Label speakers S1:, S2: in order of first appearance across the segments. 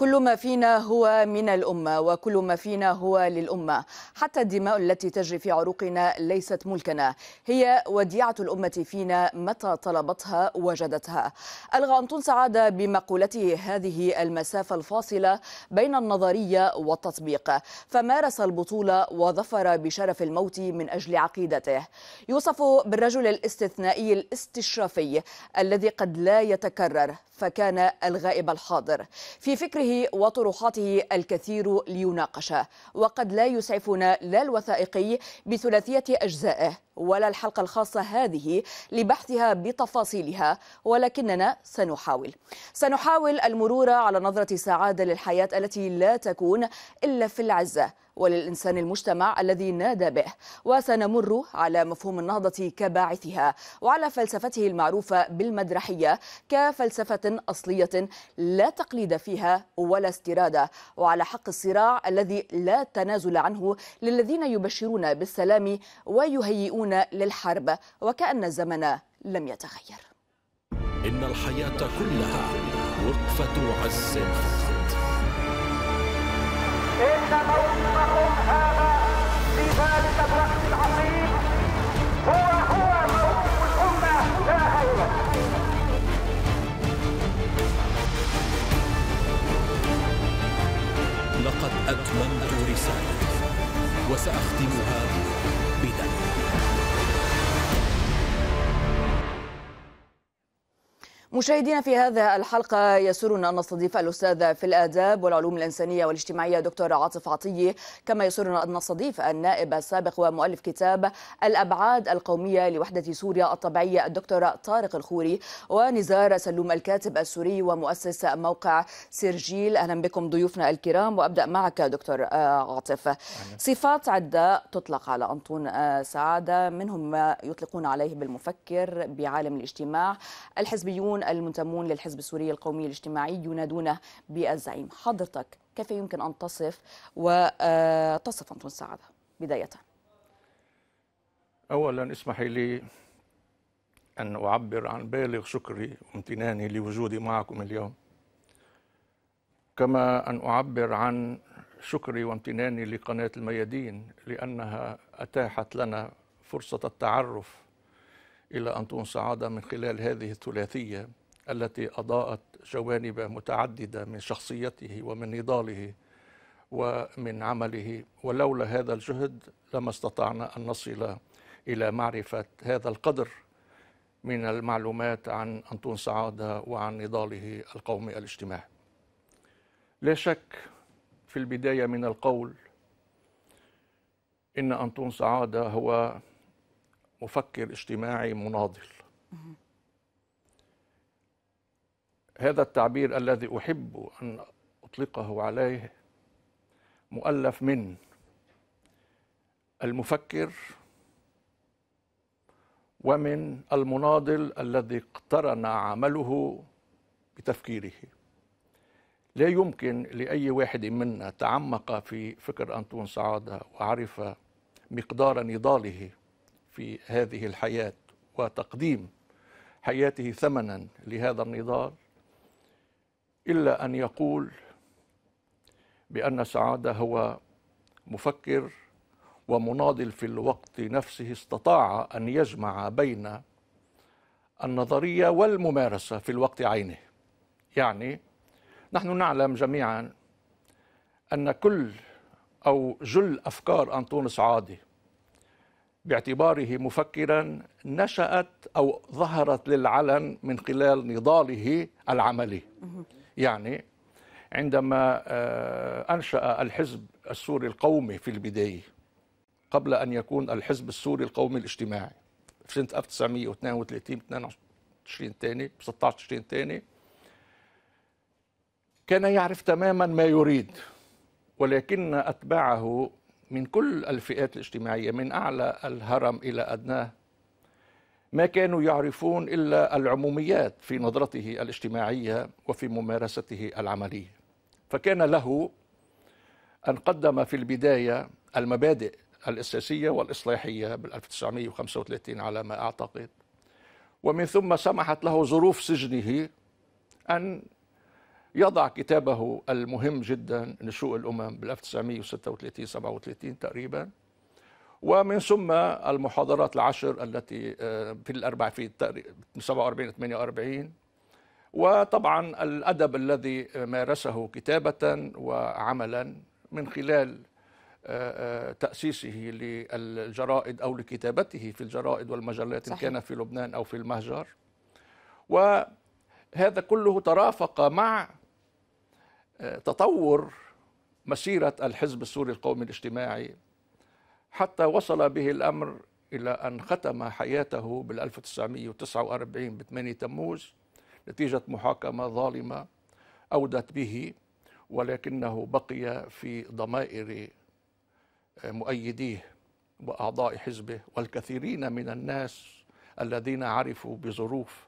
S1: كل ما فينا هو من الأمة وكل ما فينا هو للأمة حتى الدماء التي تجري في عروقنا ليست ملكنا هي وديعة الأمة فينا متى طلبتها وجدتها ألغى أنطون سعادة بمقولته هذه المسافة الفاصلة بين النظرية والتطبيق فمارس البطولة وظفر بشرف الموت من أجل عقيدته يوصف بالرجل الاستثنائي الاستشرافي الذي قد لا يتكرر فكان الغائب الحاضر في فكره فيه وطروحاته الكثير ليناقشه وقد لا يسعفنا لا الوثائقي بثلاثية أجزائه ولا الحلقة الخاصة هذه لبحثها بتفاصيلها ولكننا سنحاول سنحاول المرور على نظرة سعادة للحياة التي لا تكون إلا في العزة وللإنسان المجتمع الذي نادى به وسنمر على مفهوم النهضة كباعثها وعلى فلسفته المعروفة بالمدرحية كفلسفة أصلية لا تقليد فيها ولا استرادة وعلى حق الصراع الذي لا تنازل عنه للذين يبشرون بالسلام ويهيئون للحرب وكأن الزمن لم يتغير
S2: إن الحياة كلها وقفة عز إن موقفكم هذا في ذلك الوقت العظيم هو هو موقف الأمة لا غيره لقد أتممت رسالتي وسأختمها بدم
S1: مشاهدينا في هذا الحلقة يسرنا أن نستضيف الأستاذ في الآداب والعلوم الإنسانية والاجتماعية دكتور عاطف عطية كما يسرنا أن نستضيف النائب السابق ومؤلف كتاب الأبعاد القومية لوحدة سوريا الطبيعية الدكتور طارق الخوري ونزار سلوم الكاتب السوري ومؤسس موقع سيرجيل أهلا بكم ضيوفنا الكرام وأبدأ معك دكتور آه، عاطف صفات عدة تطلق على أنطون آه، سعادة منهم ما يطلقون عليه بالمفكر بعالم الاجتماع الحزبيون السوريون المنتمون للحزب السوري القومي الاجتماعي ينادونه بالزعيم حضرتك كيف يمكن أن تصف وتصف آه، أنطون سعادة بداية
S3: أولا اسمحي لي أن أعبر عن بالغ شكري وامتناني لوجودي معكم اليوم كما أن أعبر عن شكري وامتناني لقناة الميادين لأنها أتاحت لنا فرصة التعرف إلى أن تكون سعادة من خلال هذه الثلاثية التي أضاءت جوانب متعددة من شخصيته ومن نضاله ومن عمله ولولا هذا الجهد لما استطعنا أن نصل إلى معرفة هذا القدر من المعلومات عن أنطون سعادة وعن نضاله القومي الاجتماعي لا شك في البداية من القول إن أنطون سعادة هو مفكر اجتماعي مناضل هذا التعبير الذي احب ان اطلقه عليه مؤلف من المفكر ومن المناضل الذي اقترن عمله بتفكيره لا يمكن لاي واحد منا تعمق في فكر انطون سعاده وعرف مقدار نضاله في هذه الحياة وتقديم حياته ثمنا لهذا النضال إلا أن يقول بأن سعادة هو مفكر ومناضل في الوقت نفسه استطاع أن يجمع بين النظرية والممارسة في الوقت عينه يعني نحن نعلم جميعا أن كل أو جل أفكار أنطون سعادة باعتباره مفكرا نشأت أو ظهرت للعلن من خلال نضاله العملي يعني عندما آه، أنشأ الحزب السوري القومي في البداية قبل أن يكون الحزب السوري القومي الاجتماعي في سنة 1932 22 تاني 16 تشرين تاني كان يعرف تماما ما يريد ولكن أتباعه من كل الفئات الاجتماعية من أعلى الهرم إلى أدناه ما كانوا يعرفون إلا العموميات في نظرته الاجتماعية وفي ممارسته العملية فكان له أن قدم في البداية المبادئ الأساسية والإصلاحية بال 1935 على ما أعتقد ومن ثم سمحت له ظروف سجنه أن يضع كتابه المهم جدا نشوء الأمم بال 1936 37 تقريبا ومن ثم المحاضرات العشر التي آه، في الأربع في 47 48 وطبعا الأدب الذي مارسه كتابة وعملا من خلال آه، آه، تأسيسه للجرائد أو لكتابته في الجرائد والمجلات إن كان في لبنان أو في المهجر وهذا كله ترافق مع تطور مسيرة الحزب السوري القومي الاجتماعي حتى وصل به الأمر إلى أن ختم حياته بال 1949 ب 8 تموز نتيجة محاكمة ظالمة أودت به ولكنه بقي في ضمائر آه، مؤيديه وأعضاء حزبه والكثيرين من الناس الذين عرفوا بظروف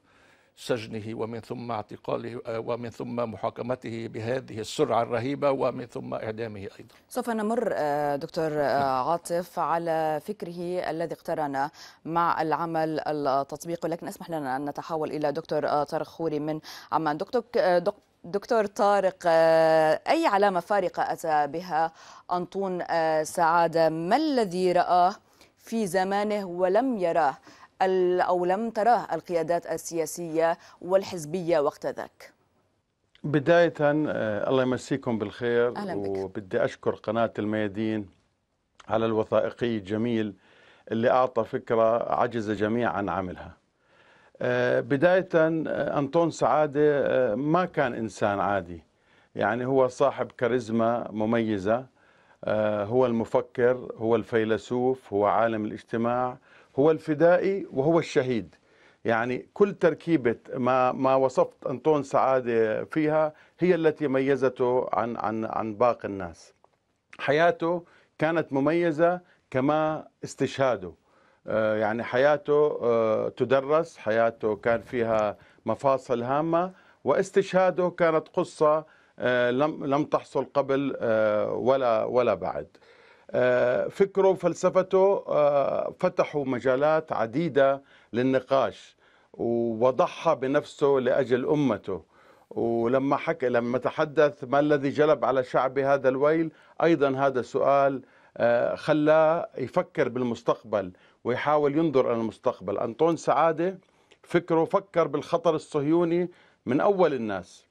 S3: سجنه ومن ثم اعتقاله آه، ومن ثم محاكمته بهذه السرعة الرهيبة ومن ثم إعدامه أيضا
S1: سوف نمر آه، دكتور آه، نعم. عاطف على فكره الذي اقترن مع العمل التطبيقي لكن اسمح لنا أن نتحول إلى دكتور طارق خوري من عمان دكتور دكتور طارق أي علامة فارقة أتى بها أنطون سعادة ما الذي رآه في زمانه ولم يراه أو لم تراه القيادات السياسية والحزبية وقت ذاك
S4: بداية آه، الله يمسيكم بالخير أهلا بك. وبدي أشكر قناة الميادين على الوثائقي الجميل اللي أعطى فكرة عجز جميع عن عملها آه، بداية آه، أنطون سعادة ما كان إنسان عادي يعني هو صاحب كاريزما مميزة هو المفكر هو الفيلسوف هو عالم الاجتماع هو الفدائي وهو الشهيد يعني كل تركيبة ما ما وصفت أنطون سعادة فيها هي التي ميزته عن عن عن باقي الناس. حياته كانت مميزة كما استشهاده آه، يعني حياته آه، تدرس حياته كان فيها مفاصل هامة واستشهاده كانت قصة آه، لم لم تحصل قبل ولا ولا بعد آه، فكره وفلسفته آه، فتحوا مجالات عديدة للنقاش ووضحها بنفسه لأجل أمته ولما حكى لما تحدث ما الذي جلب على شعب هذا الويل أيضا هذا سؤال آه، خلاه يفكر بالمستقبل ويحاول ينظر إلى المستقبل أنطون سعادة فكره فكر بالخطر الصهيوني من أول الناس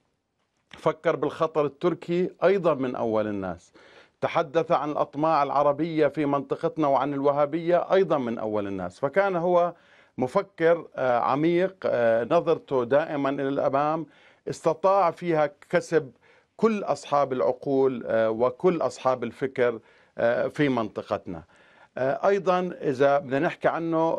S4: فكر بالخطر التركي أيضا من أول الناس تحدث عن الأطماع العربية في منطقتنا وعن الوهابية أيضا من أول الناس فكان هو مفكر آه، عميق آه، نظرته دائما إلى الأمام استطاع فيها كسب كل أصحاب العقول آه، وكل أصحاب الفكر في منطقتنا ايضا اذا بدنا نحكي عنه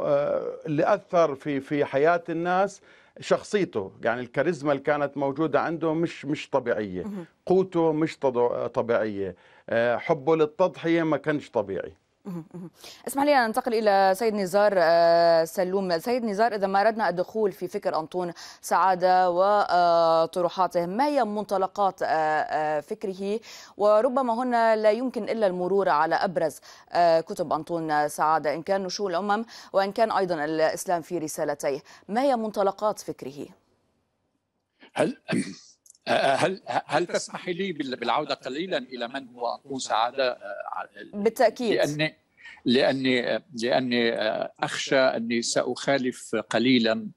S4: اللي اثر في في حياه الناس شخصيته يعني الكاريزما اللي كانت موجوده عنده مش مش طبيعيه قوته مش طبيعيه آه، حبه للتضحيه ما كانش طبيعي
S1: اسمح لي أن أنتقل إلى سيد نزار آه، سلوم سيد نزار إذا ما أردنا الدخول في فكر أنطون سعادة وطروحاته آه، ما هي منطلقات فكره وربما هنا لا يمكن إلا المرور على أبرز كتب أنطون سعادة إن كان نشوء الأمم وإن كان أيضا الإسلام في رسالتيه ما هي منطلقات فكره؟
S5: هل آه، آه، هل هل تسمحي لي بالعوده قليلا الى من هو اكون سعاده آه،
S1: بالتاكيد لاني
S5: لاني لاني اخشى اني ساخالف قليلا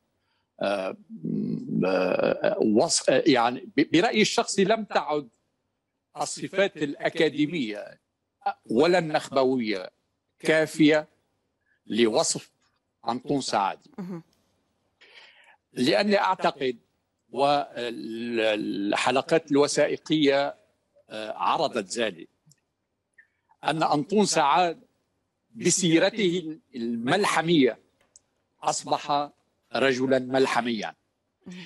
S5: يعني برايي الشخصي لم تعد الصفات الاكاديميه ولا النخبويه كافيه لوصف انطون سعاده لاني اعتقد والحلقات الوثائقية آه، عرضت ذلك أن أنطون سعاد بسيرته الملحمية أصبح رجلا ملحميا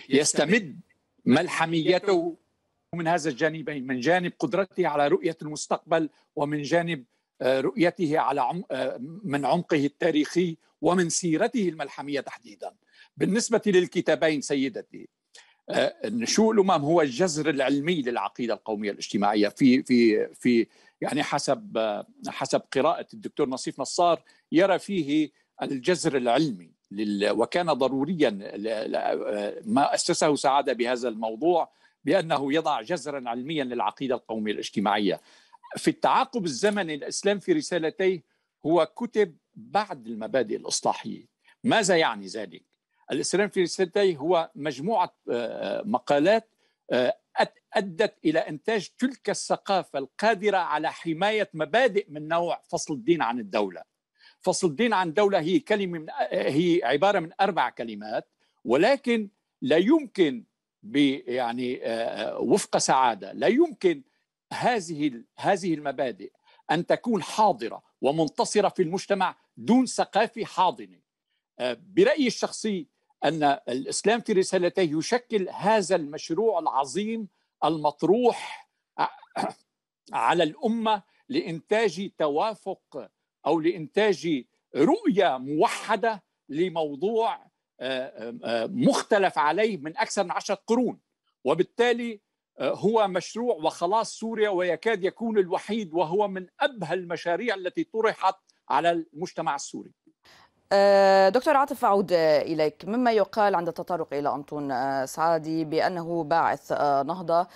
S5: يستمد ملحميته من هذا الجانبين من جانب قدرته على رؤية المستقبل ومن جانب آه، رؤيته على عم آه، من عمقه التاريخي ومن سيرته الملحمية تحديدا بالنسبة للكتابين سيدتي نشوء الامم هو الجذر العلمي للعقيده القوميه الاجتماعيه في في في يعني حسب حسب قراءه الدكتور نصيف نصار يرى فيه الجذر العلمي وكان ضروريا ما اسسه سعاده بهذا الموضوع بانه يضع جذرا علميا للعقيده القوميه الاجتماعيه. في التعاقب الزمني الاسلام في رسالتيه هو كتب بعد المبادئ الاصلاحيه. ماذا يعني ذلك؟ الإسلام في رسالتي هو مجموعة آه، آه، مقالات آه، أدت إلى إنتاج تلك الثقافة القادرة على حماية مبادئ من نوع فصل الدين عن الدولة فصل الدين عن الدولة هي كلمة من هي عبارة من أربع كلمات ولكن لا يمكن يعني وفق سعادة لا يمكن هذه هذه المبادئ أن تكون حاضرة ومنتصرة في المجتمع دون ثقافه حاضنه برأيي الشخصي ان الاسلام في رسالته يشكل هذا المشروع العظيم المطروح على الامه لانتاج توافق او لانتاج رؤيه موحده لموضوع آه، آه، مختلف عليه من اكثر من عشره قرون وبالتالي آه، هو مشروع وخلاص سوريا ويكاد يكون الوحيد وهو من ابهى المشاريع التي طرحت على المجتمع السوري
S1: آه، دكتور عاطف أعود إليك مما يقال عند التطرق إلى أنطون آه، سعادي بأنه باعث آه، نهضة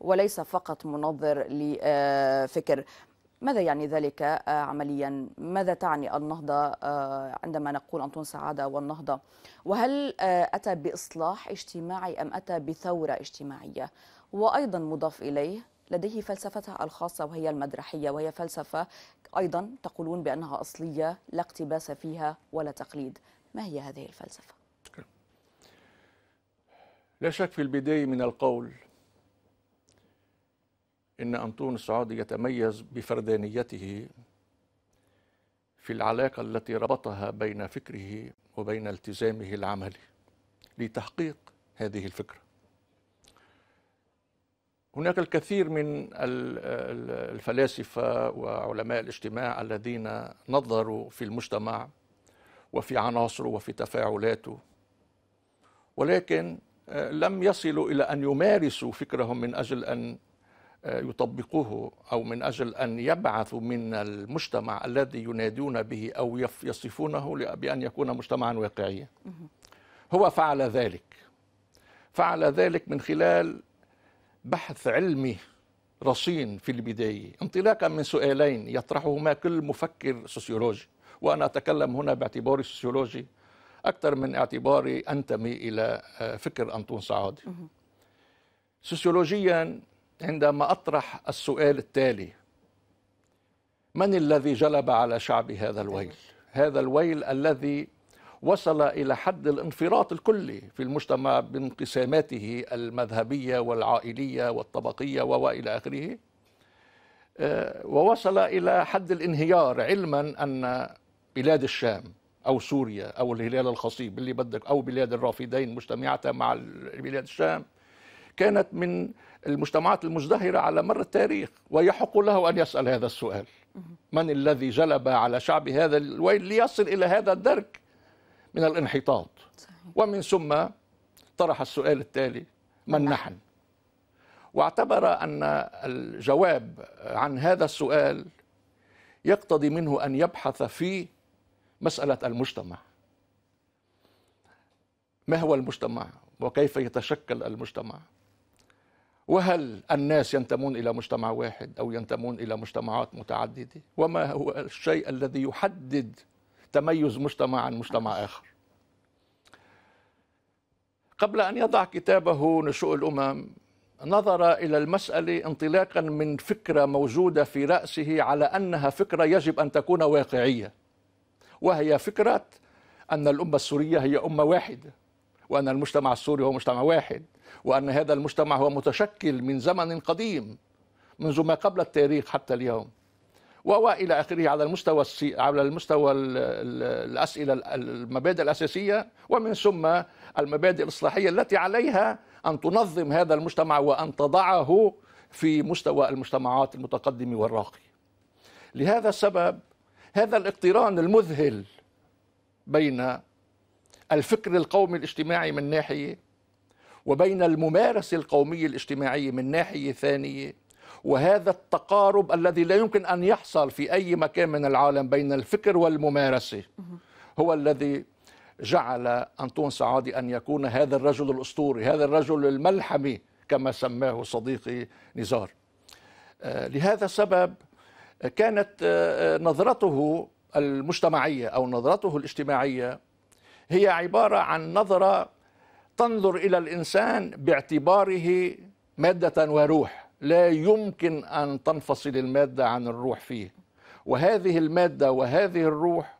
S1: وليس فقط منظر لفكر ماذا يعني ذلك عمليا ماذا تعني النهضة عندما نقول أنطون سعادة والنهضة وهل أتى بإصلاح اجتماعي أم أتى بثورة اجتماعية وأيضا مضاف إليه لديه فلسفتها الخاصة وهي المدرحية وهي فلسفة أيضا تقولون بأنها أصلية لا اقتباس فيها ولا تقليد ما هي هذه الفلسفة؟
S3: لا شك في البداية من القول إن أنطون السعودي يتميز بفردانيته في العلاقة التي ربطها بين فكره وبين التزامه العملي لتحقيق هذه الفكره هناك الكثير من الفلاسفة وعلماء الاجتماع الذين نظروا في المجتمع وفي عناصره وفي تفاعلاته ولكن آه، لم يصلوا إلى أن يمارسوا فكرهم من أجل أن آه، يطبقوه أو من أجل أن يبعثوا من المجتمع الذي ينادون به أو يصفونه بأن يكون مجتمعا واقعيا هو فعل ذلك فعل ذلك من خلال بحث علمي رصين في البداية انطلاقا من سؤالين يطرحهما كل مفكر سوسيولوجي وأنا أتكلم هنا باعتباري سوسيولوجي أكثر من اعتباري أنتمي إلى آه، فكر أنطون سعادة سوسيولوجيا عندما أطرح السؤال التالي من الذي جلب على شعبي هذا الويل هذا الويل الذي وصل إلى حد الانفراط الكلي في المجتمع بانقساماته المذهبية والعائلية والطبقية وإلى آخره آه، ووصل إلى حد الانهيار علما أن بلاد الشام أو سوريا أو الهلال الخصيب اللي بدك أو بلاد الرافدين مجتمعة مع بلاد الشام كانت من المجتمعات المزدهرة على مر التاريخ ويحق له أن يسأل هذا السؤال من الذي جلب على شعب هذا الويل ليصل إلى هذا الدرك من الانحطاط صحيح. ومن ثم طرح السؤال التالي من نحن واعتبر أن الجواب عن هذا السؤال يقتضي منه أن يبحث في مسألة المجتمع ما هو المجتمع وكيف يتشكل المجتمع وهل الناس ينتمون الى مجتمع واحد او ينتمون الى مجتمعات متعدده وما هو الشيء الذي يحدد تميز مجتمع عن مجتمع آخر قبل أن يضع كتابه نشوء الأمم نظر إلى المسألة انطلاقا من فكرة موجودة في رأسه على أنها فكرة يجب أن تكون واقعية وهي فكرة أن الأمة السورية هي أمة واحدة وأن المجتمع السوري هو مجتمع واحد وأن هذا المجتمع هو متشكل من زمن قديم منذ ما قبل التاريخ حتى اليوم والى اخره على المستوى السي... على المستوى الاسئله المبادئ الاساسيه ومن ثم المبادئ الاصلاحيه التي عليها ان تنظم هذا المجتمع وان تضعه في مستوى المجتمعات المتقدم والراقي. لهذا السبب هذا الاقتران المذهل بين الفكر القومي الاجتماعي من ناحيه وبين الممارسه القوميه الاجتماعيه من ناحيه ثانيه وهذا التقارب الذي لا يمكن أن يحصل في أي مكان من العالم بين الفكر والممارسة هو الذي جعل أنطون سعادي أن يكون هذا الرجل الأسطوري هذا الرجل الملحمي كما سماه صديقي نزار آه، لهذا السبب كانت آه، آه، نظرته المجتمعية أو نظرته الاجتماعية هي عبارة عن نظرة تنظر إلى الإنسان باعتباره مادة وروح لا يمكن ان تنفصل الماده عن الروح فيه وهذه الماده وهذه الروح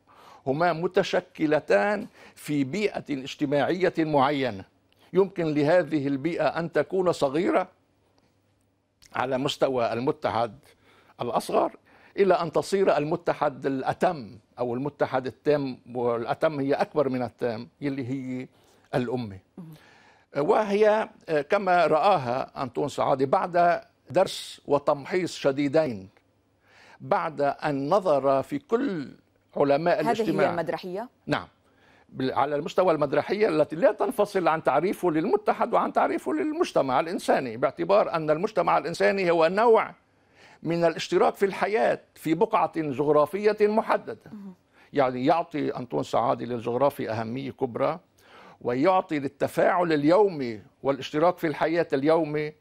S3: هما متشكلتان في بيئه اجتماعيه معينه يمكن لهذه البيئه ان تكون صغيره على مستوى المتحد الاصغر الى ان تصير المتحد الاتم او المتحد التام والاتم هي اكبر من التام اللي هي الامه وهي كما راها انطون سعادي بعد درس وتمحيص شديدين بعد أن نظر في كل علماء هذه الاجتماع هذه هي المدرحية؟ نعم على المستوى المدرحية التي لا تنفصل عن تعريفه للمتحد وعن تعريفه للمجتمع الإنساني باعتبار أن المجتمع الإنساني هو نوع من الاشتراك في الحياة في بقعة جغرافية محددة يعني يعطي أنطون سعادي للجغرافيا أهمية كبرى ويعطي للتفاعل اليومي والاشتراك في الحياة اليومي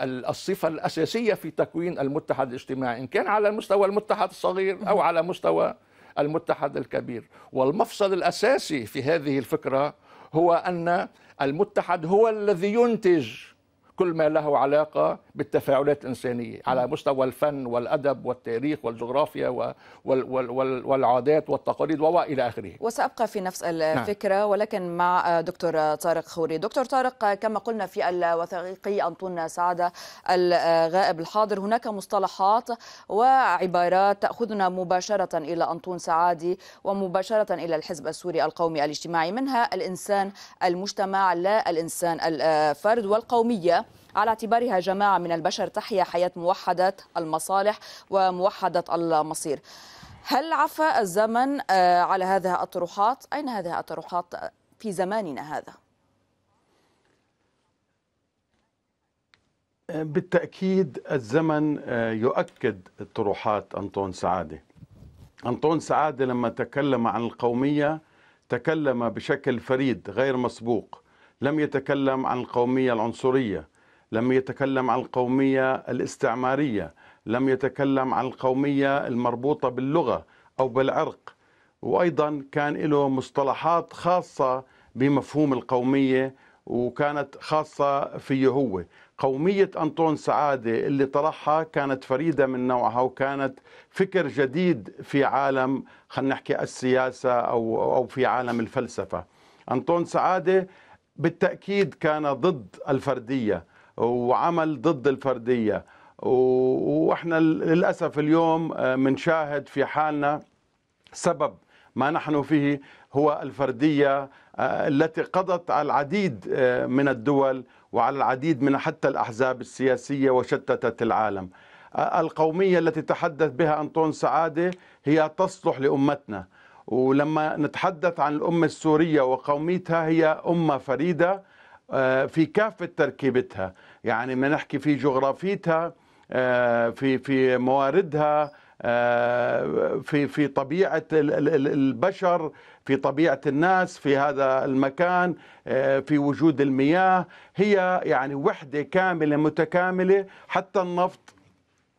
S3: الصفة الأساسية في تكوين المتحد الاجتماعي إن كان على مستوى المتحد الصغير أو على مستوى المتحد الكبير والمفصل الأساسي في هذه الفكرة هو أن المتحد هو الذي ينتج كل ما له علاقة بالتفاعلات الإنسانية على مستوى الفن والأدب والتاريخ والجغرافيا والعادات والتقاليد وإلى آخره
S1: وسأبقى في نفس نعم. الفكرة نعم. ولكن مع دكتور طارق خوري دكتور طارق كما قلنا في الوثائقي أنطون سعادة الغائب الحاضر هناك مصطلحات وعبارات تأخذنا مباشرة إلى أنطون سعادي ومباشرة إلى الحزب السوري القومي الاجتماعي منها الإنسان المجتمع لا الإنسان الفرد والقومية على اعتبارها جماعة من البشر تحيا حياة موحدة المصالح وموحدة المصير هل عفى الزمن آه، على هذه الطروحات؟ أين هذه الطروحات في زماننا هذا؟
S4: آه، بالتأكيد الزمن آه، يؤكد طروحات أنطون سعادة أنطون سعادة لما تكلم عن القومية تكلم بشكل فريد غير مسبوق لم يتكلم عن القومية العنصرية لم يتكلم عن القومية الاستعمارية لم يتكلم عن القومية المربوطة باللغة أو بالعرق وأيضا كان له مصطلحات خاصة بمفهوم القومية وكانت خاصة فيه هو قومية أنطون سعادة اللي طرحها كانت فريدة من نوعها وكانت فكر جديد في عالم خلينا نحكي السياسة أو, أو في عالم الفلسفة أنطون سعادة بالتأكيد كان ضد الفردية وعمل ضد الفرديه واحنا للاسف اليوم بنشاهد آه، في حالنا سبب ما نحن فيه هو الفرديه آه، التي قضت على العديد آه، من الدول وعلى العديد من حتى الاحزاب السياسيه وشتتت العالم. القوميه التي تحدث بها انطون سعاده هي تصلح لامتنا ولما نتحدث عن الامه السوريه وقوميتها هي امه فريده آه، في كافة تركيبتها يعني ما نحكي في جغرافيتها آه، في في مواردها آه، في في طبيعة البشر في طبيعة الناس في هذا المكان في وجود المياه هي يعني وحدة كاملة متكاملة حتى النفط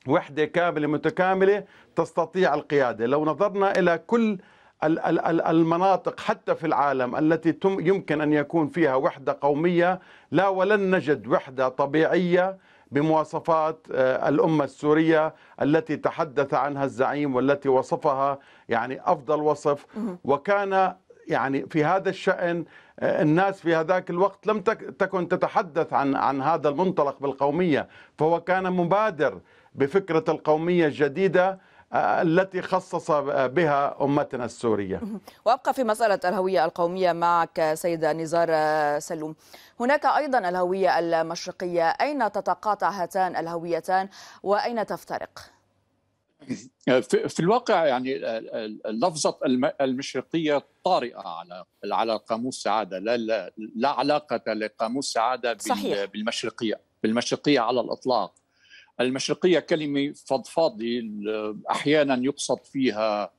S4: وحدة كاملة متكاملة تستطيع القيادة لو نظرنا إلى كل المناطق حتى في العالم التي يمكن أن يكون فيها وحدة قومية لا ولن نجد وحدة طبيعية بمواصفات آه، الأمة السورية التي تحدث عنها الزعيم والتي وصفها يعني أفضل وصف وكان يعني في هذا الشأن آه، الناس في هذاك الوقت لم تكن تتحدث عن عن هذا المنطلق بالقومية فهو كان مبادر بفكرة القومية الجديدة التي خصص بها أمتنا السورية
S1: وأبقى في مسألة الهوية القومية معك سيدة نزار سلوم هناك أيضا الهوية المشرقية أين تتقاطع هاتان الهويتان وأين تفترق؟
S5: في الواقع يعني لفظة المشرقية طارئة على على قاموس سعادة لا, لا, لا علاقة لقاموس سعادة صحيح. بالمشرقية بالمشرقية على الإطلاق المشرقية كلمة فضفاضة آه، أحيانا يقصد فيها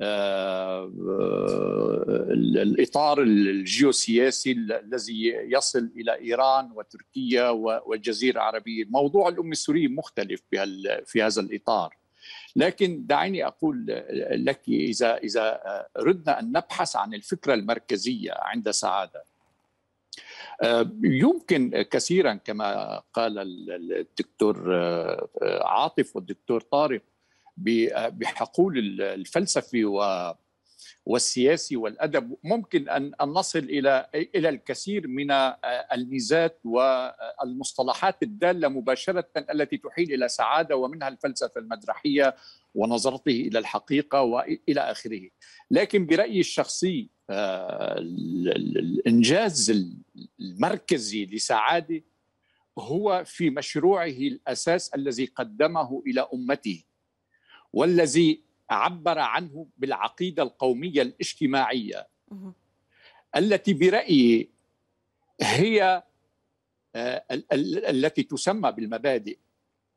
S5: آه، آه، الإطار الجيوسياسي الذي يصل إلى إيران وتركيا والجزيرة العربية موضوع الأم السورية مختلف في هذا الإطار لكن دعيني أقول لك إذا, إذا ردنا أن نبحث عن الفكرة المركزية عند سعادة آه، يمكن كثيرا كما قال الدكتور آه، آه، عاطف والدكتور طارق بحقول الفلسفي و والسياسي والادب ممكن ان نصل الى الى الكثير من آه، الميزات والمصطلحات الداله مباشره التي تحيل الى سعاده ومنها الفلسفه المدرحيه ونظرته الى الحقيقه والى اخره لكن برايي الشخصي آه، الانجاز المركزي لسعاده هو في مشروعه الاساس الذي قدمه الى امته والذي عبر عنه بالعقيده القوميه الاجتماعيه التي برايي هي آه، التي تسمى بالمبادئ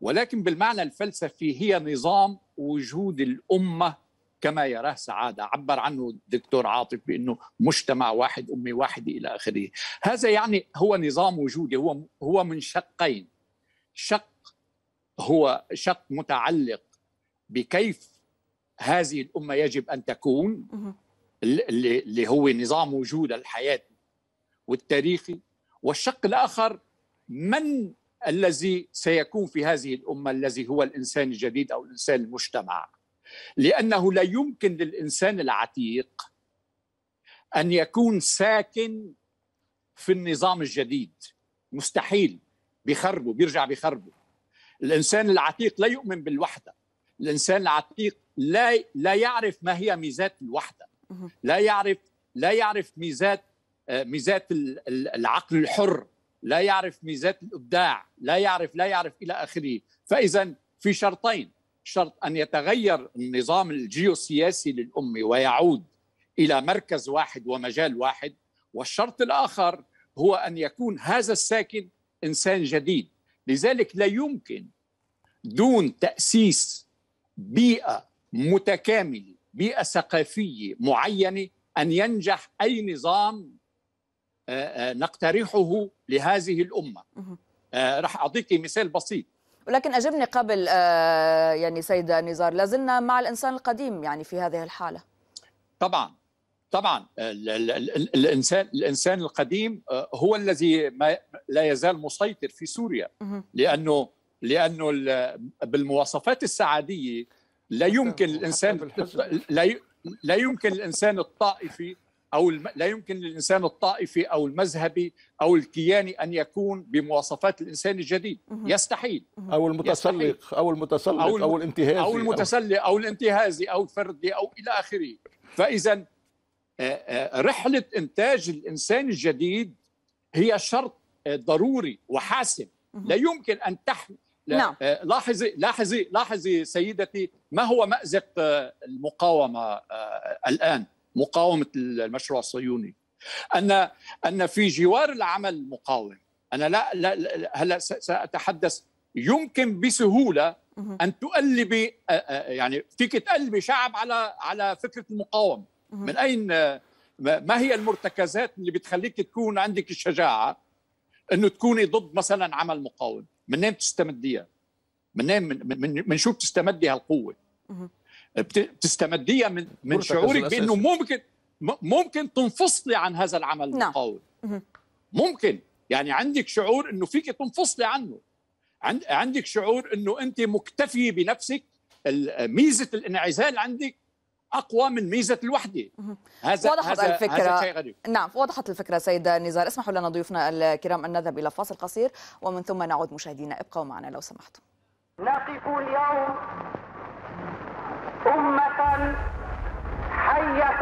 S5: ولكن بالمعنى الفلسفي هي نظام وجود الامه كما يراه سعاده عبر عنه الدكتور عاطف بانه مجتمع واحد امي واحد الى اخره هذا يعني هو نظام وجودي هو هو من شقين شق هو شق متعلق بكيف هذه الامه يجب ان تكون اللي هو نظام وجود الحياه والتاريخي والشق الاخر من الذي سيكون في هذه الامه الذي هو الانسان الجديد او الانسان المجتمع لانه لا يمكن للانسان العتيق ان يكون ساكن في النظام الجديد مستحيل بيخربه بيرجع بيخربه الانسان العتيق لا يؤمن بالوحده الانسان العتيق لا لا يعرف ما هي ميزات الوحده لا يعرف لا يعرف ميزات آه، ميزات العقل الحر لا يعرف ميزات الابداع لا يعرف لا يعرف الى اخره فاذا في شرطين شرط ان يتغير النظام الجيوسياسي للامه ويعود الى مركز واحد ومجال واحد والشرط الاخر هو ان يكون هذا الساكن انسان جديد لذلك لا يمكن دون تاسيس بيئه متكامل بيئة ثقافية معينة أن ينجح أي نظام آه، آه، نقترحه لهذه الأمة آه، راح أعطيك مثال بسيط
S1: ولكن أجبني قبل يعني سيدة نزار لازلنا مع الإنسان القديم يعني في هذه الحالة
S5: طبعا طبعا الانسان الانسان القديم هو الذي ما لا يزال مسيطر في سوريا لانه لانه بالمواصفات السعاديه لا يمكن الانسان لا لا يمكن الانسان الطائفي او لا يمكن للانسان الطائفي او المذهبي او الكياني ان يكون بمواصفات الانسان الجديد يستحيل او المتسلق او المتسلق او, الم... أو الانتهازي او المتسلق او الانتهازي او الفردي او الى اخره فاذا آه، آه، رحله انتاج الانسان الجديد هي شرط آه، ضروري وحاسم لا يمكن ان تحمي لا. نعم. آه، لاحظي لاحظي لاحظي سيدتي ما هو مأزق آه، المقاومة آه، الآن مقاومة المشروع الصهيوني أن أن في جوار العمل المقاوم أنا لا, لا هلا سأتحدث يمكن بسهولة أن تقلبي يعني فيك تقلبي شعب على على فكرة المقاومة من أين ما هي المرتكزات اللي بتخليك تكون عندك الشجاعة أنه تكوني ضد مثلا عمل مقاوم منين بتستمديها؟ منين من, من, من شو بتستمدي هالقوه؟ بتستمديها من من شعورك بانه ممكن ممكن تنفصلي عن هذا العمل نعم. المقاوم ممكن يعني عندك شعور انه فيك تنفصلي عنه عندك شعور انه انت مكتفي بنفسك ميزه الانعزال عندك اقوى من ميزه الوحده هذا وضحت هذا الفكره هذا شيء غريب.
S1: نعم وضحت الفكره سيد نزار اسمحوا لنا ضيوفنا الكرام ان نذهب الى فاصل قصير ومن ثم نعود مشاهدينا ابقوا معنا لو سمحتم
S2: نقف اليوم امه
S5: حيه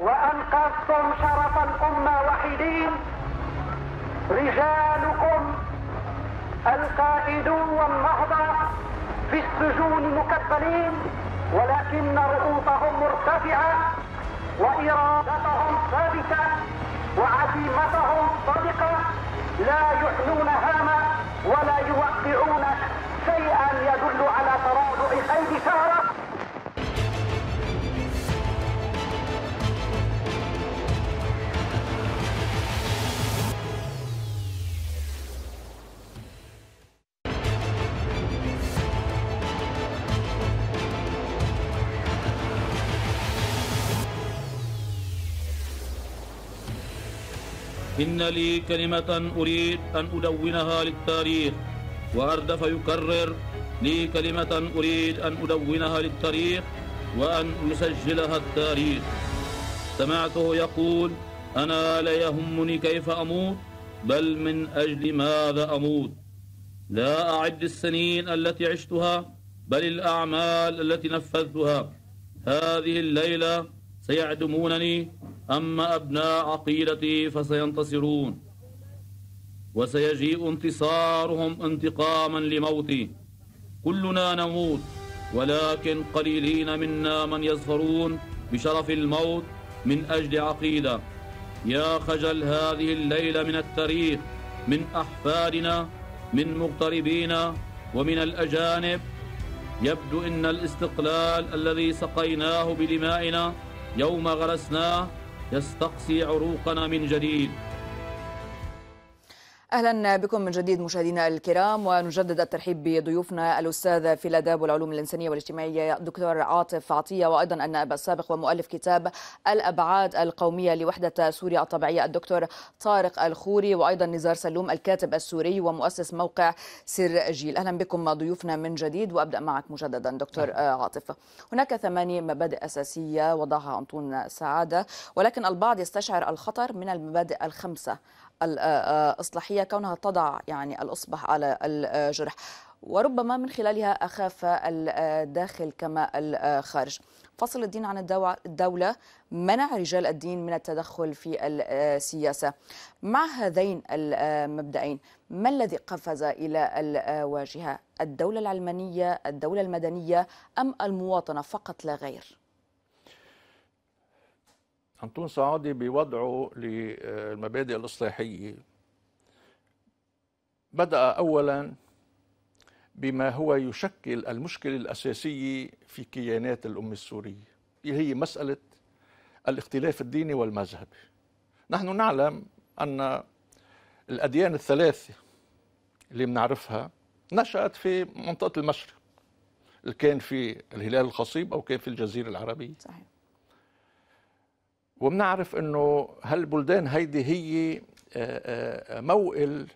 S5: وانقذتم شرف الامه وحيدين رجالكم القائدون
S1: والنهضه في السجون مكفلين ولكن رؤوسهم مرتفعة وإرادتهم ثابتة وعزيمتهم
S2: صادقة لا يحنون هاما ولا يوقعون
S5: شيئا يدل على تراجع قيد شهره
S2: إن لي كلمة أريد أن أدونها للتاريخ وأردف يكرر لي كلمة أريد أن أدونها للتاريخ وأن يسجلها التاريخ سمعته يقول أنا لا يهمني كيف أموت بل من أجل ماذا أموت لا أعد السنين التي عشتها بل الأعمال التي نفذتها هذه الليلة سيعدمونني أما أبناء عقيدتي فسينتصرون وسيجيء انتصارهم انتقاما لموتي كلنا نموت ولكن قليلين منا من يظفرون بشرف الموت من أجل عقيدة يا خجل هذه الليلة من التاريخ من أحفادنا من مغتربين ومن الأجانب يبدو أن الاستقلال الذي سقيناه بدمائنا يوم غرسناه يستقصي عروقنا من جديد
S1: اهلا بكم من جديد مشاهدينا الكرام ونجدد الترحيب بضيوفنا الاستاذ في الاداب والعلوم الانسانيه والاجتماعيه دكتور عاطف عطيه وايضا النائب السابق ومؤلف كتاب الابعاد القوميه لوحده سوريا الطبيعيه الدكتور طارق الخوري وايضا نزار سلوم الكاتب السوري ومؤسس موقع سر جيل اهلا بكم ضيوفنا من جديد وابدا معك مجددا دكتور نعم. عاطف هناك ثماني مبادئ اساسيه وضعها انطون سعاده ولكن البعض يستشعر الخطر من المبادئ الخمسه الإصلاحية آه، آه، كونها تضع يعني الإصبع على الجرح وربما من خلالها أخاف الداخل كما الخارج فصل الدين عن الدولة منع رجال الدين من التدخل في السياسة مع هذين المبدأين ما الذي قفز إلى الواجهة الدولة العلمانية الدولة المدنية أم المواطنة فقط لا غير؟
S3: أنطون سعودي بوضعه للمبادئ الإصلاحية بدأ أولا بما هو يشكل المشكلة الأساسية في كيانات الأمة السورية هي مسألة الاختلاف الديني والمذهبي نحن نعلم أن الأديان الثلاثة اللي بنعرفها نشأت في منطقة المشرق اللي كان في الهلال الخصيب أو كان في الجزيرة العربية صحيح وبنعرف انه هالبلدان هيدي هي آه، آه، آه، موئل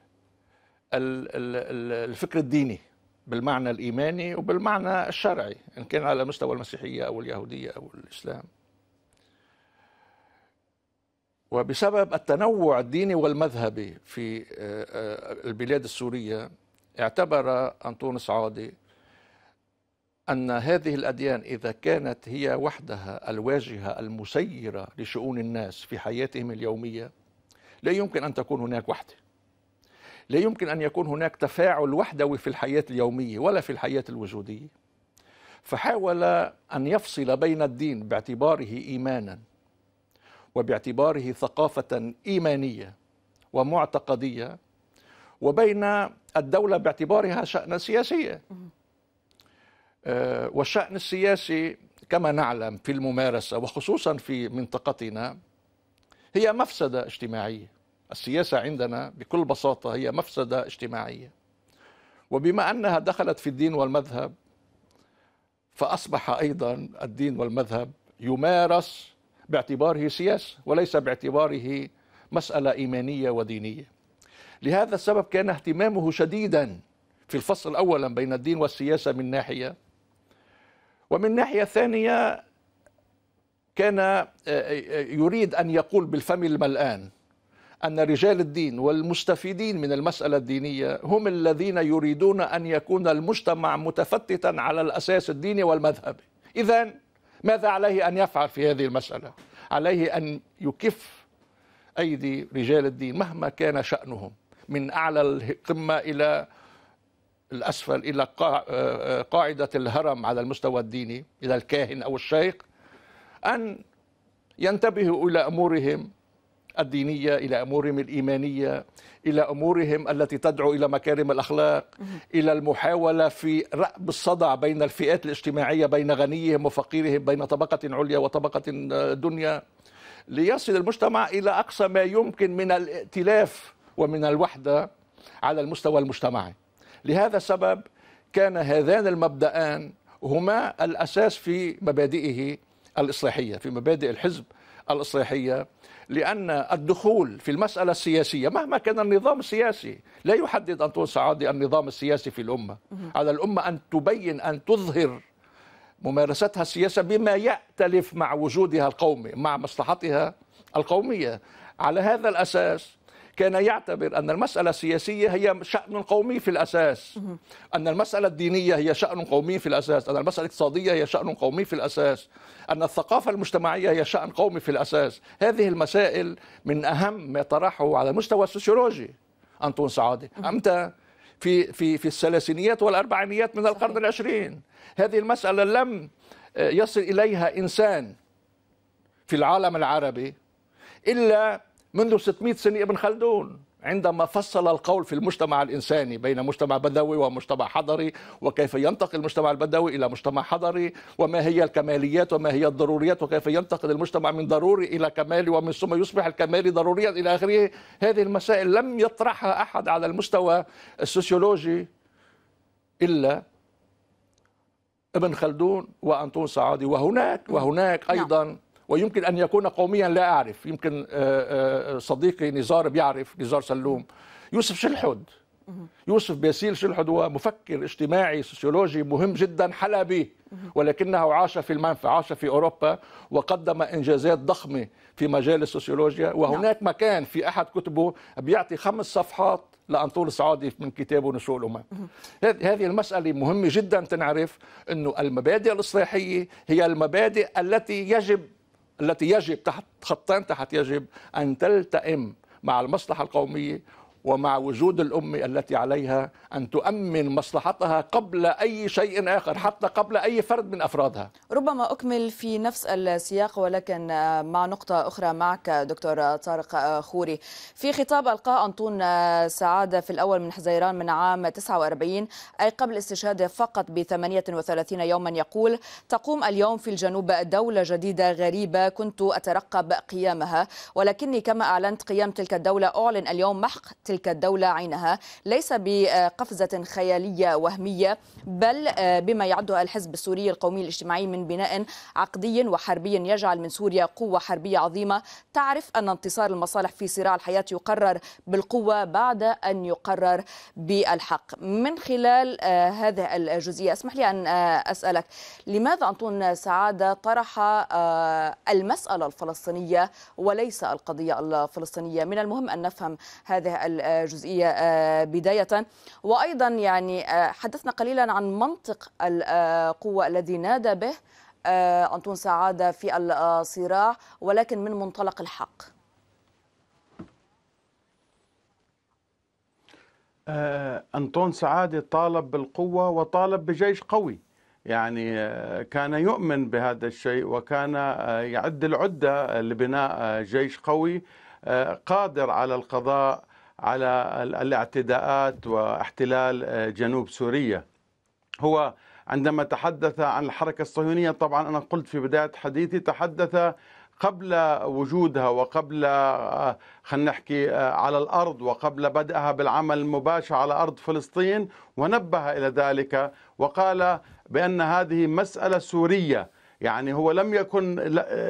S3: الفكر الديني بالمعنى الايماني وبالمعنى الشرعي ان كان على مستوى المسيحيه او اليهوديه او الاسلام وبسبب التنوع الديني والمذهبي في البلاد السوريه اعتبر انطونس عادي أن هذه الأديان إذا كانت هي وحدها الواجهة المسيرة لشؤون الناس في حياتهم اليومية لا يمكن أن تكون هناك وحدة لا يمكن أن يكون هناك تفاعل وحدوي في الحياة اليومية ولا في الحياة الوجودية فحاول أن يفصل بين الدين باعتباره إيمانا وباعتباره ثقافة إيمانية ومعتقدية وبين الدولة باعتبارها شأنا سياسية آه، والشأن السياسي كما نعلم في الممارسة وخصوصا في منطقتنا هي مفسدة اجتماعية السياسة عندنا بكل بساطة هي مفسدة اجتماعية وبما أنها دخلت في الدين والمذهب فأصبح أيضا الدين والمذهب يمارس باعتباره سياسة وليس باعتباره مسألة إيمانية ودينية لهذا السبب كان اهتمامه شديدا في الفصل أولا بين الدين والسياسة من ناحية ومن ناحية ثانية كان آه، آه، آه، يريد أن يقول بالفم الملآن أن رجال الدين والمستفيدين من المسألة الدينية هم الذين يريدون أن يكون المجتمع متفتتا على الأساس الديني والمذهبي إذا ماذا عليه أن يفعل في هذه المسألة عليه أن يكف أيدي رجال الدين مهما كان شأنهم من أعلى القمة إلى الأسفل إلى آه، آه، قاعدة الهرم على المستوى الديني إلى الكاهن أو الشيخ أن ينتبهوا إلى أمورهم الدينية إلى أمورهم الإيمانية إلى أمورهم التي تدعو إلى مكارم الأخلاق إلى المحاولة في رأب الصدع بين الفئات الاجتماعية بين غنيهم وفقيرهم بين طبقة عليا وطبقة آه، دنيا ليصل المجتمع إلى أقصى ما يمكن من الائتلاف ومن الوحدة على المستوى المجتمعي لهذا السبب كان هذان المبدأان هما الأساس في مبادئه الإصلاحية في مبادئ الحزب الإصلاحية لأن الدخول في المسألة السياسية مهما كان النظام السياسي لا يحدد أنطون سعادي النظام السياسي في الأمة على الأمة أن تبين أن تظهر ممارستها السياسة بما يأتلف مع وجودها القومي مع مصلحتها القومية على هذا الأساس كان يعتبر أن المسألة السياسية هي شأن قومي في الأساس أن المسألة الدينية هي شأن قومي في الأساس أن المسألة الاقتصادية هي شأن قومي في الأساس أن الثقافة المجتمعية هي شأن قومي في الأساس هذه المسائل من أهم ما طرحه على المستوى السوسيولوجي أنطون سعادة أمتى في في في الثلاثينيات والأربعينيات من القرن العشرين هذه المسألة لم آه، يصل إليها إنسان في العالم العربي إلا منذ 600 سنة ابن خلدون عندما فصل القول في المجتمع الإنساني بين مجتمع بدوي ومجتمع حضري وكيف ينتقل المجتمع البدوي إلى مجتمع حضري وما هي الكماليات وما هي الضروريات وكيف ينتقل المجتمع من ضروري إلى كمالي ومن ثم يصبح الكمالي ضروريا إلى آخره هذه المسائل لم يطرحها أحد على المستوى السوسيولوجي إلا ابن خلدون وأنطون سعادي وهناك وهناك نعم. أيضا ويمكن ان يكون قوميا لا اعرف يمكن آه، آه، صديقي نزار بيعرف نزار سلوم يوسف شلحود يوسف باسيل شلحود هو مفكر اجتماعي سوسيولوجي مهم جدا حلبي ولكنه عاش في المنفى عاش في أوروبا وقدم إنجازات ضخمة في مجال السوسيولوجيا نعم. وهناك مكان في أحد كتبه بيعطي خمس صفحات لأنطول سعادي من كتابه نشوء الأمم هذه المسألة مهمة جدا تنعرف أنه المبادئ الإصلاحية هي المبادئ التي يجب التي يجب تحت خطين تحت يجب أن تلتئم مع المصلحة القومية ومع وجود الأم التي عليها أن تؤمن مصلحتها قبل أي شيء آخر حتى قبل أي فرد من أفرادها
S1: ربما أكمل في نفس السياق ولكن مع نقطة أخرى معك دكتور طارق خوري في خطاب ألقاه أنطون سعادة في الأول من حزيران من عام 49 أي قبل استشهاده فقط ب 38 يوما يقول تقوم اليوم في الجنوب دولة جديدة غريبة كنت أترقب قيامها ولكني كما أعلنت قيام تلك الدولة أعلن اليوم محق تلك الدولة عينها ليس بقفزة خيالية وهمية بل آه، بما يعده الحزب السوري القومي الاجتماعي من بناء عقدي وحربي يجعل من سوريا قوة حربية عظيمة تعرف أن انتصار المصالح في صراع الحياة يقرر بالقوة بعد أن يقرر بالحق من خلال آه، هذه الجزئية اسمح لي أن آه، أسألك لماذا أنطون سعادة طرح المسألة الفلسطينية وليس القضية الفلسطينية من المهم أن نفهم هذه الجزئية آه، بداية وأيضا يعني آه، حدثنا قليلا عن منطق القوة الذي نادى به آه، أنطون سعادة في الصراع ولكن من منطلق الحق
S4: أنطون سعادة طالب بالقوة وطالب بجيش قوي يعني كان يؤمن بهذا الشيء وكان يعد العدة لبناء جيش قوي قادر على القضاء على الاعتداءات واحتلال آه، جنوب سوريا هو عندما تحدث عن الحركة الصهيونية طبعا أنا قلت في بداية حديثي تحدث قبل وجودها وقبل آه، خلينا نحكي آه، على الارض وقبل بدأها بالعمل المباشر على ارض فلسطين ونبه الى ذلك وقال بان هذه مساله سوريه يعني هو لم يكن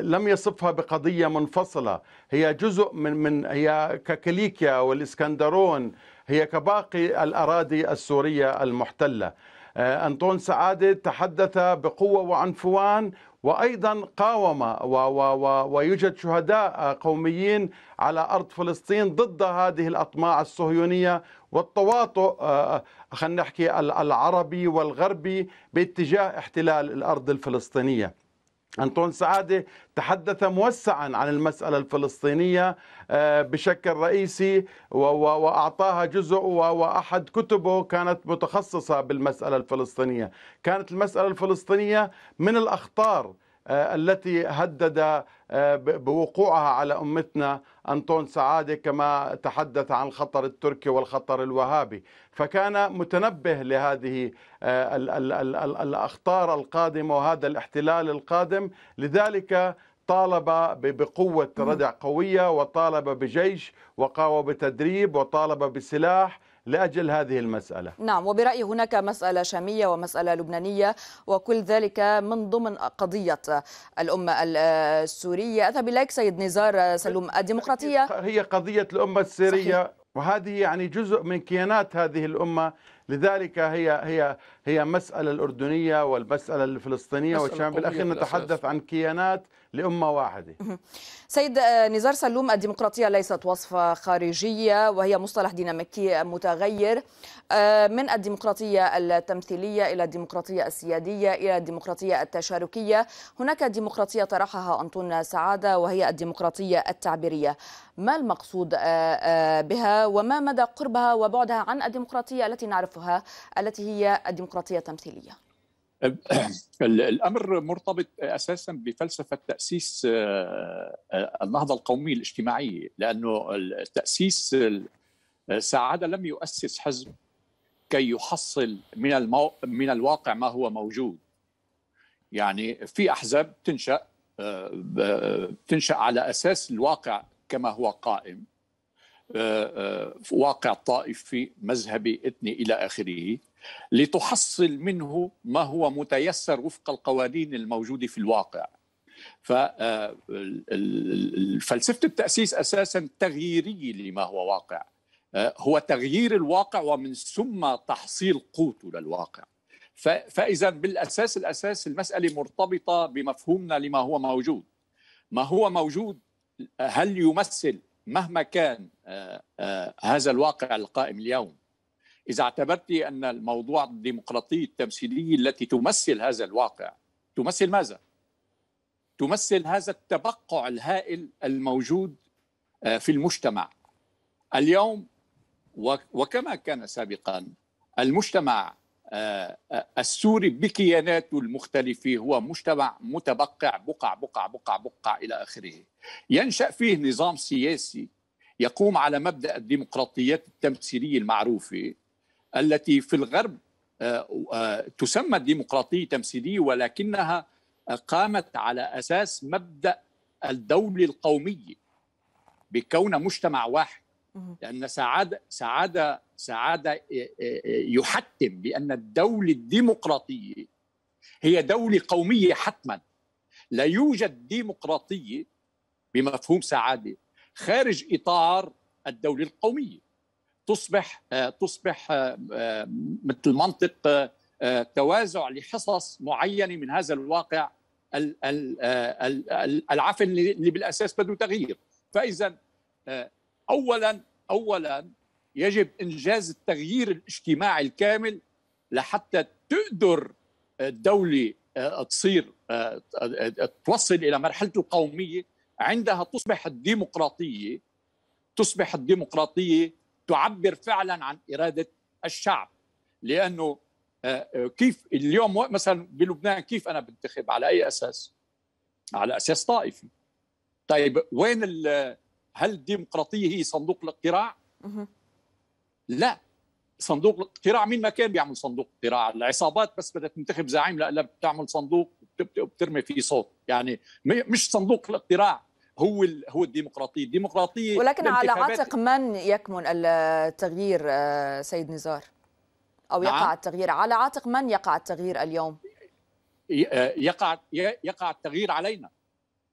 S4: لم يصفها بقضية منفصلة هي جزء من من هي ككليكيا والإسكندرون هي كباقي الأراضي السورية المحتلة آه، أنطون سعادة تحدث بقوة وعنفوان وأيضا قاوم و و و ويوجد شهداء قوميين على أرض فلسطين ضد هذه الأطماع الصهيونية والتواطؤ آه، خلينا نحكي العربي والغربي باتجاه احتلال الأرض الفلسطينية أنطون سعادة تحدث موسعا عن المسألة الفلسطينية آه، بشكل رئيسي وأعطاها جزء وأحد كتبه كانت متخصصة بالمسألة الفلسطينية كانت المسألة الفلسطينية من الأخطار آه، التي هدد آه، بوقوعها على أمتنا أنطون سعادة كما تحدث عن الخطر التركي والخطر الوهابي فكان متنبه لهذه آه، الأخطار القادمة وهذا الاحتلال القادم لذلك طالب بقوة ردع قوية وطالب بجيش وقاوى بتدريب وطالب بسلاح لاجل هذه المساله.
S1: نعم وبرايي هناك مساله شاميه ومساله لبنانيه وكل ذلك من ضمن قضيه الامه السوريه، اذهب اليك سيد نزار سلوم الديمقراطيه
S4: هي قضيه الامه السوريه وهذه يعني جزء من كيانات هذه الامه لذلك هي هي هي مساله الاردنيه والمساله الفلسطينيه والشام بالاخير نتحدث عن كيانات لأمة واحدة
S1: سيد آه، نزار سلوم الديمقراطية ليست وصفة خارجية وهي مصطلح ديناميكي متغير آه، من الديمقراطية التمثيلية إلى الديمقراطية السيادية إلى الديمقراطية التشاركية هناك ديمقراطية طرحها أنطون سعادة وهي الديمقراطية التعبيرية ما المقصود آه، بها وما مدى قربها وبعدها عن الديمقراطية التي نعرفها التي هي الديمقراطية التمثيلية
S5: الامر مرتبط اساسا بفلسفه تاسيس آه، النهضه القوميه الاجتماعيه لانه التاسيس سعاده لم يؤسس حزب كي يحصل من المو... من الواقع ما هو موجود يعني في احزاب تنشا آه، تنشا على اساس الواقع كما هو قائم آه، واقع طائفي مذهبي اثني الى اخره لتحصل منه ما هو متيسر وفق القوانين الموجوده في الواقع آه، فلسفه التاسيس اساسا تغييريه لما هو واقع آه، هو تغيير الواقع ومن ثم تحصيل قوته للواقع فاذا بالاساس الاساس المساله مرتبطه بمفهومنا لما هو موجود ما هو موجود هل يمثل مهما كان آه، هذا الواقع القائم اليوم إذا اعتبرت أن الموضوع الديمقراطية التمثيلية التي تمثل هذا الواقع تمثل ماذا؟ تمثل هذا التبقع الهائل الموجود آه، في المجتمع اليوم وكما كان سابقا المجتمع آه، آه، السوري بكياناته المختلفة هو مجتمع متبقع بقع بقع بقع بقع إلى آخره ينشأ فيه نظام سياسي يقوم على مبدأ الديمقراطيات التمثيلية المعروفة التي في الغرب آه، آه، تسمى الديمقراطية التمثيلية ولكنها آه، قامت على أساس مبدأ الدولة القومية بكون مجتمع واحد لأن سعادة سعادة سعادة يحتم بأن الدولة الديمقراطية هي دولة قومية حتما لا يوجد ديمقراطية بمفهوم سعادة خارج إطار الدولة القومية تصبح آه، تصبح آه، آه، مثل منطق توازع لحصص معينه من هذا الواقع العفن اللي بالاساس بده تغيير فاذا اولا اولا يجب انجاز التغيير الاجتماعي الكامل لحتى تقدر الدوله تصير توصل الى مرحله القوميه عندها تصبح الديمقراطيه تصبح الديمقراطيه تعبر فعلا عن اراده الشعب لانه آه، آه، كيف اليوم مثلا بلبنان كيف انا بنتخب على اي اساس؟ على اساس طائفي طيب وين هل الديمقراطيه هي صندوق الاقتراع؟ لا صندوق الاقتراع مين ما كان بيعمل صندوق اقتراع العصابات بس بدها تنتخب زعيم لا بتعمل صندوق وبترمي فيه صوت يعني مش صندوق الاقتراع هو هو الديمقراطيه الديمقراطيه ولكن على عاتق
S1: من يكمن التغيير آه، سيد نزار او يقع نعم. التغيير على عاتق من يقع التغيير اليوم
S5: آه، يقع يقع التغيير علينا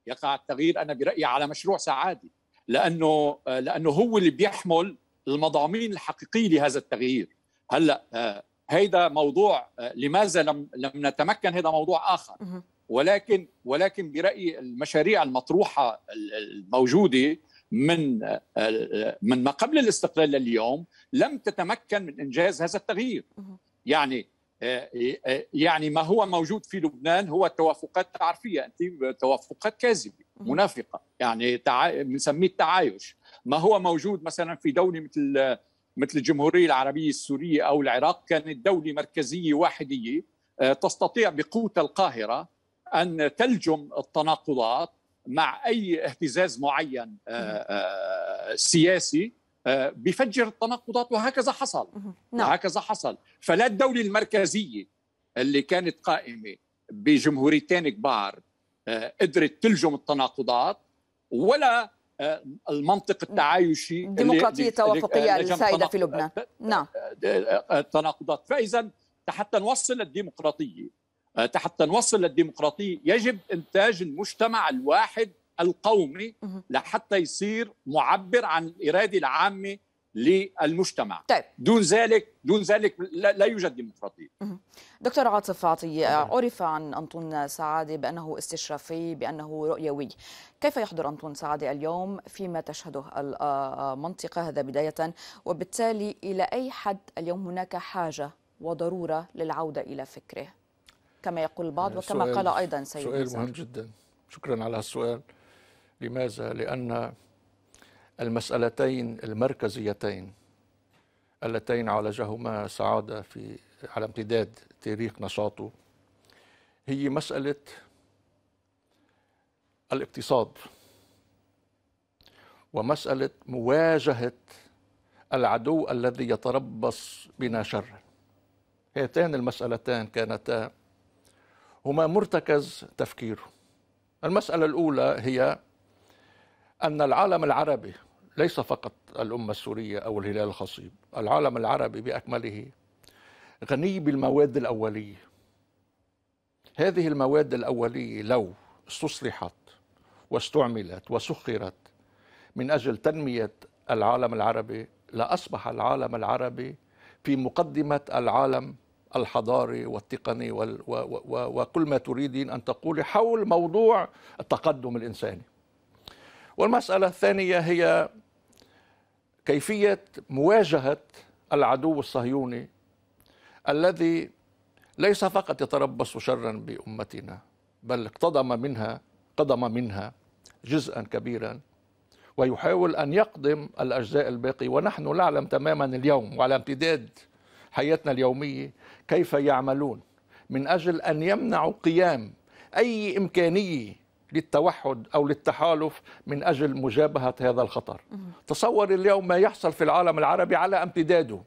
S5: يقع التغيير انا برايي على مشروع سعادي لانه آه، لانه هو اللي بيحمل المضامين الحقيقيه لهذا التغيير هلا هيدا موضوع لماذا لم لم نتمكن هذا موضوع اخر ولكن ولكن برايي المشاريع المطروحه الموجوده من من ما قبل الاستقلال لليوم لم تتمكن من انجاز هذا التغيير يعني آه، آه، يعني ما هو موجود في لبنان هو توافقات تعرفيه انت توافقات كاذبه منافقه يعني بنسميه تع... التعايش ما هو موجود مثلا في دوله مثل مثل الجمهوريه العربيه السوريه او العراق كانت دوله مركزيه واحديه آه، تستطيع بقوه القاهره ان تلجم التناقضات مع اي اهتزاز معين آه، آه، سياسي آه، بفجر التناقضات وهكذا حصل نعم. وهكذا حصل فلا الدولة المركزية اللي كانت قائمة بجمهوريتين كبار قدرت تلجم التناقضات ولا المنطق نعم. التعايشي ديمقراطية توافقية السائدة في
S1: لبنان نعم
S5: التناقضات فإذا حتى نوصل للديمقراطية آه، حتى نوصل للديمقراطيه يجب انتاج المجتمع الواحد القومي لحتى يصير معبر عن الاراده العامه للمجتمع طيب. دون ذلك دون ذلك لا يوجد ديمقراطيه
S1: دكتور عاطف عطية آه، نعم. عرف عن أنطون سعادة بأنه استشرافي بأنه رؤيوي كيف يحضر أنطون سعادة اليوم فيما تشهده المنطقة آه، هذا بداية وبالتالي إلى أي حد اليوم هناك حاجة وضرورة للعودة إلى فكره كما يقول البعض يعني وكما قال أيضا سيد سؤال نزار. مهم
S3: جدا شكرا على السؤال لماذا؟ لأن المسألتين المركزيتين اللتين عالجهما سعادة في على امتداد تاريخ نشاطه هي مسألة الاقتصاد ومسألة مواجهة العدو الذي يتربص بنا شرا هاتان المسألتان كانتا هما مرتكز تفكيره المسألة الأولى هي أن العالم العربي ليس فقط الأمة السورية أو الهلال الخصيب العالم العربي بأكمله غني بالمواد الأولية هذه المواد الأولية لو استصلحت واستعملت وسخرت من أجل تنمية العالم العربي لأصبح العالم العربي في مقدمة العالم الحضاري والتقني وال و و وكل ما تريدين أن تقولي حول موضوع التقدم الإنساني والمسألة الثانية هي كيفية مواجهة العدو الصهيوني الذي ليس فقط يتربص شرا بأمتنا بل اقتضم منها قضم منها جزءا كبيرا ويحاول أن يقضم الأجزاء الباقي ونحن نعلم تماما اليوم وعلى امتداد حياتنا اليومية كيف يعملون من أجل أن يمنعوا قيام أي إمكانية للتوحد أو للتحالف من أجل مجابهة هذا الخطر تصور اليوم ما يحصل في العالم العربي على امتداده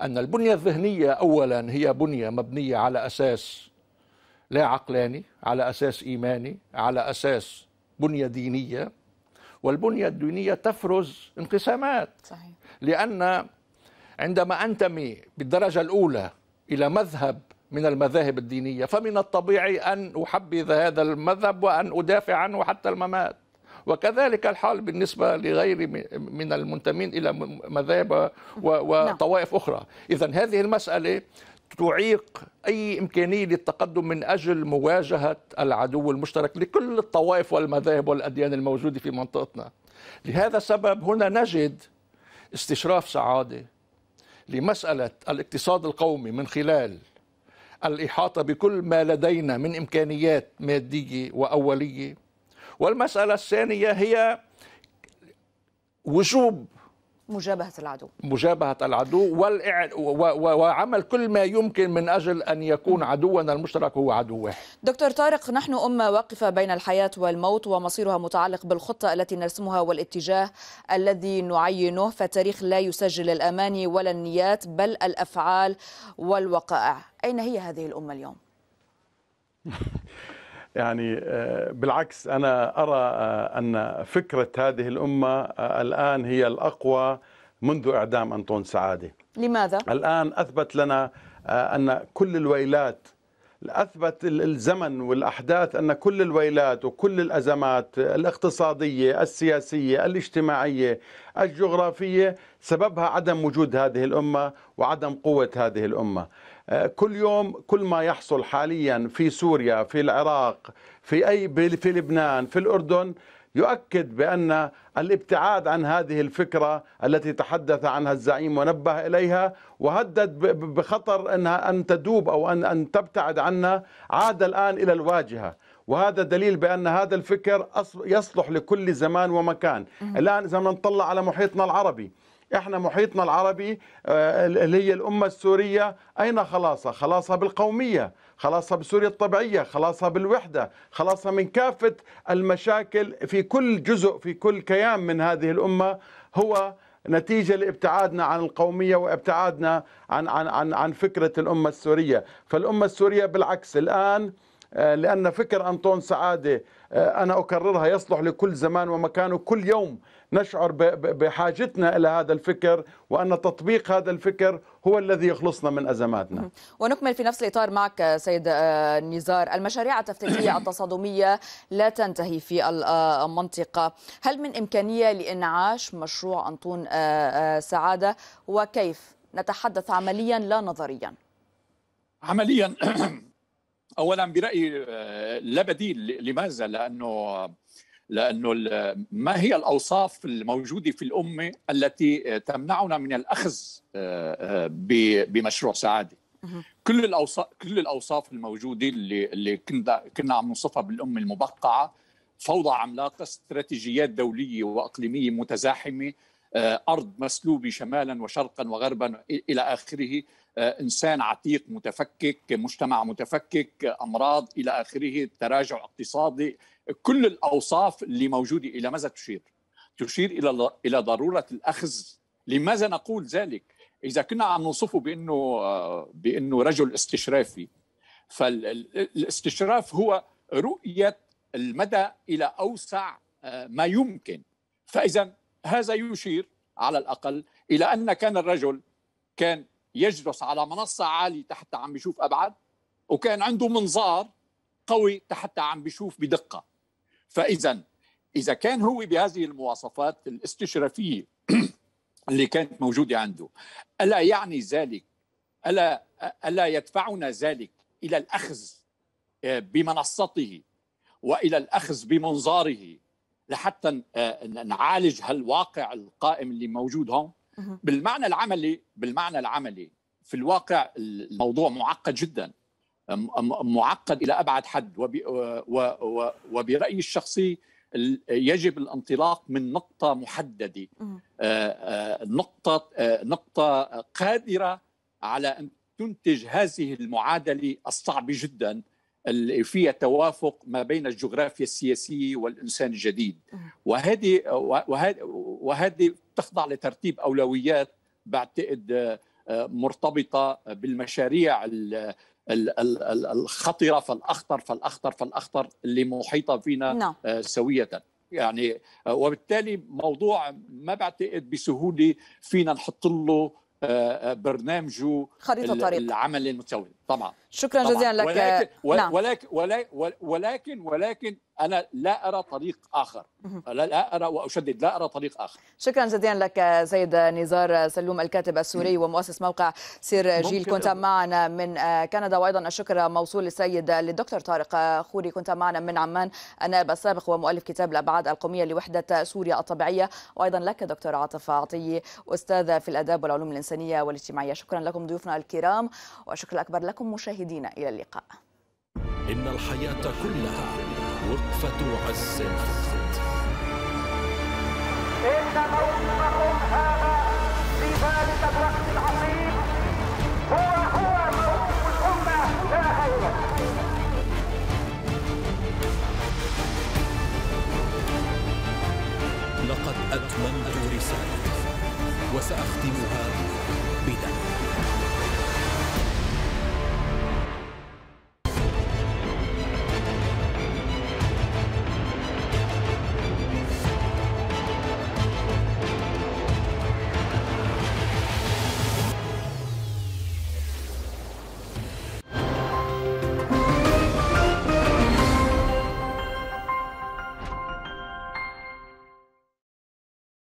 S3: أن البنية الذهنية أولا هي بنية مبنية على أساس لا عقلاني على أساس إيماني على أساس بنية دينية والبنية الدينية تفرز انقسامات صحيح. لأن عندما أنتمي بالدرجة الأولى إلى مذهب من المذاهب الدينية فمن الطبيعي أن أحبذ هذا المذهب وأن أدافع عنه حتى الممات وكذلك الحال بالنسبة لغير من المنتمين إلى مذاهب نعم. وطوائف أخرى إذا هذه المسألة تعيق أي إمكانية للتقدم من أجل مواجهة العدو المشترك لكل الطوائف والمذاهب والأديان الموجودة في منطقتنا لهذا السبب هنا نجد استشراف سعادة لمسألة الاقتصاد القومي من خلال الإحاطة بكل ما لدينا من إمكانيات مادية وأولية والمسألة الثانية هي
S5: وجوب
S1: مجابهة العدو
S3: مجابهة العدو والإع... وعمل كل ما يمكن من أجل أن يكون عدونا المشترك هو عدو واحد
S1: دكتور طارق نحن أمة واقفة بين الحياة والموت ومصيرها متعلق بالخطة التي نرسمها والاتجاه الذي نعينه فالتاريخ لا يسجل الأماني ولا النيات بل الأفعال والوقائع أين هي هذه الأمة اليوم؟
S4: يعني آه، بالعكس أنا أرى آه، أن فكرة هذه الأمة آه، الآن هي الأقوى منذ إعدام أنطون سعادة لماذا؟ الآن أثبت لنا أن كل الويلات أثبت الزمن والأحداث أن كل الويلات وكل الأزمات الاقتصادية السياسية الاجتماعية الجغرافية سببها عدم وجود هذه الأمة وعدم قوة هذه الأمة كل يوم كل ما يحصل حاليا في سوريا في العراق في أي في لبنان في الأردن يؤكد بأن الابتعاد عن هذه الفكرة التي تحدث عنها الزعيم ونبه إليها وهدد بخطر أنها أن تدوب أو أن, أن تبتعد عنا عاد الآن إلى الواجهة وهذا دليل بأن هذا الفكر يصلح لكل زمان ومكان الآن إذا نطلع على محيطنا العربي احنا محيطنا العربي آه، اللي هي الامه السوريه اين خلاصها؟ خلاصها بالقوميه، خلاصها بسوريا الطبيعيه، خلاصها بالوحده، خلاصها من كافه المشاكل في كل جزء في كل كيان من هذه الامه هو نتيجه لابتعادنا عن القوميه وابتعادنا عن عن عن عن فكره الامه السوريه، فالامه السوريه بالعكس الان آه، لان فكر انطون سعاده آه، انا اكررها يصلح لكل زمان ومكان وكل يوم نشعر بحاجتنا الى هذا الفكر وان تطبيق هذا الفكر هو الذي يخلصنا من ازماتنا.
S1: ونكمل في نفس الاطار معك سيد آه، نزار، المشاريع التفتيشيه التصادميه لا تنتهي في آه، المنطقه، هل من امكانيه لانعاش مشروع انطون آه، سعاده وكيف نتحدث عمليا لا نظريا؟
S5: عمليا اولا برايي لا بديل لماذا؟ لانه لانه ما هي الاوصاف الموجوده في الامه التي تمنعنا من الاخذ آه، آه، بمشروع سعاده كل الاوصاف كل الاوصاف الموجوده اللي اللي كنا كنا عم نوصفها بالامه المبقعه فوضى عملاقه استراتيجيات دوليه واقليميه متزاحمه آه، ارض مسلوبه شمالا وشرقا وغربا الى اخره آه، انسان عتيق متفكك مجتمع متفكك امراض الى اخره تراجع اقتصادي كل الاوصاف اللي موجوده الى ماذا تشير تشير الى الى ضروره الاخذ لماذا نقول ذلك اذا كنا عم نوصفه بانه آه، بانه رجل استشرافي فالاستشراف هو رؤيه المدى الى اوسع آه، ما يمكن فاذا هذا يشير على الاقل الى ان كان الرجل كان يجلس على منصة عالية تحت عم بيشوف أبعد وكان عنده منظار قوي تحت عم بيشوف بدقة فإذا إذا كان هو بهذه المواصفات الاستشرافية اللي كانت موجودة عنده ألا يعني ذلك ألا ألا يدفعنا ذلك إلى الأخذ آه، بمنصته وإلى الأخذ بمنظاره لحتى آه، نعالج هالواقع القائم اللي موجود هون بالمعنى العملي بالمعنى العملي في الواقع الموضوع معقد جدا معقد الى ابعد حد وبرايي الشخصي يجب الانطلاق من نقطة محددة آه، آه، نقطة آه، نقطة قادرة على أن تنتج هذه المعادلة الصعبة جدا اللي فيها توافق ما بين الجغرافيا السياسية والإنسان الجديد وهذه وهذه تخضع لترتيب اولويات بعتقد آه، آه، مرتبطه بالمشاريع الخطره فالاخطر فالاخطر فالاخطر اللي محيطه فينا نعم. آه، سويه يعني وبالتالي موضوع ما بعتقد بسهوله فينا نحط له برنامجه خريطه طريق العمل المتساوي طبعا شكرا طبعاً. جزيلا لك ولكن نعم. ولكن, ولكن ولكن ولكن انا لا ارى طريق اخر لا, ارى واشدد لا ارى طريق اخر
S1: شكرا جزيلا لك سيد نزار سلوم الكاتب السوري ومؤسس موقع سير جيل كنت معنا من آه، كندا وايضا الشكر موصول للسيد للدكتور طارق خوري كنت معنا من عمان النائب السابق ومؤلف كتاب الابعاد القوميه لوحده سوريا الطبيعيه وايضا لك دكتور عاطف عطيه استاذ في الاداب والعلوم الانسانيه والاجتماعيه شكرا لكم ضيوفنا الكرام والشكر الاكبر لكم لكم مشاهدينا إلى اللقاء
S2: إن الحياة كلها وقفة عز إن موقفكم هذا في ذلك الوقت العظيم هو هو موقف الأمة لا غيره لقد أتممت رسالتي وسأختمها بدم